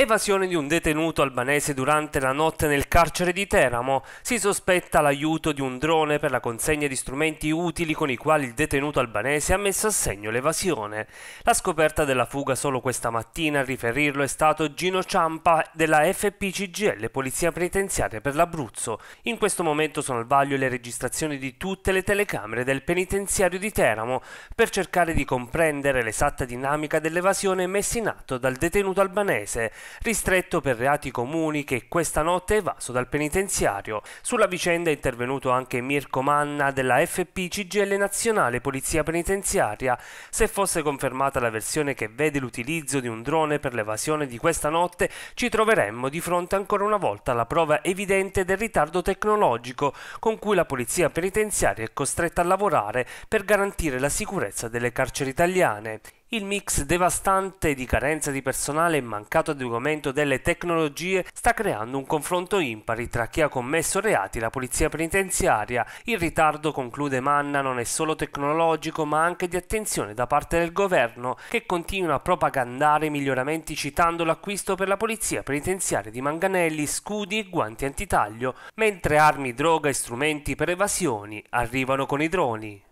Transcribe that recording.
Evasione di un detenuto albanese durante la notte nel carcere di Teramo. Si sospetta l'aiuto di un drone per la consegna di strumenti utili con i quali il detenuto albanese ha messo a segno l'evasione. La scoperta della fuga solo questa mattina a riferirlo è stato Gino Ciampa della FPCGL Polizia Penitenziaria per l'Abruzzo. In questo momento sono al vaglio le registrazioni di tutte le telecamere del penitenziario di Teramo per cercare di comprendere l'esatta dinamica dell'evasione messa in atto dal detenuto albanese ristretto per reati comuni che questa notte è evaso dal penitenziario. Sulla vicenda è intervenuto anche Mirko Manna della FP CGL Nazionale Polizia Penitenziaria. Se fosse confermata la versione che vede l'utilizzo di un drone per l'evasione di questa notte, ci troveremmo di fronte ancora una volta alla prova evidente del ritardo tecnologico con cui la polizia penitenziaria è costretta a lavorare per garantire la sicurezza delle carceri italiane. Il mix devastante di carenza di personale e mancato adeguamento delle tecnologie sta creando un confronto impari tra chi ha commesso reati e la polizia penitenziaria. Il ritardo, conclude Manna, non è solo tecnologico ma anche di attenzione da parte del governo che continua a propagandare miglioramenti citando l'acquisto per la polizia penitenziaria di manganelli, scudi e guanti antitaglio, mentre armi, droga e strumenti per evasioni arrivano con i droni.